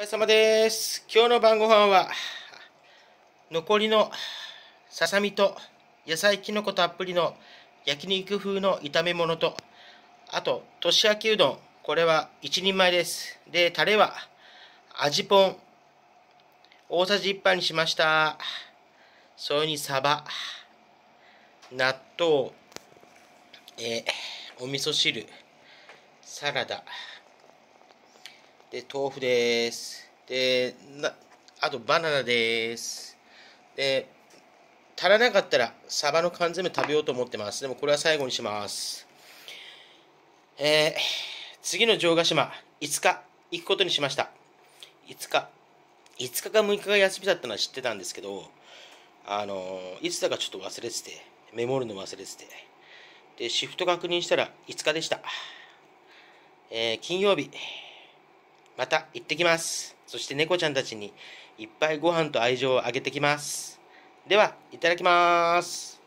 お疲れ様です。今日の晩ご飯は、残りのささみと野菜きのこたっぷりの焼肉風の炒め物と、あと、年明けうどん。これは1人前です。で、タレは、味ぽん。大さじ1杯にしました。それにサバ、納豆、えお味噌汁、サラダ、で、豆腐です。で、なあとバナナです。で、足らなかったら、サバの缶詰食べようと思ってます。でもこれは最後にします。えー、次の城ヶ島、5日行くことにしました。5日。5日か6日が休みだったのは知ってたんですけど、あのいつだかちょっと忘れてて、メモるの忘れてて。で、シフト確認したら5日でした。えー、金曜日。また行ってきます。そして猫ちゃんたちにいっぱいご飯と愛情をあげてきます。では、いただきます。